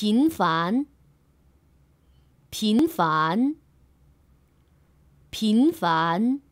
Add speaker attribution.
Speaker 1: 频繁，频繁，频繁。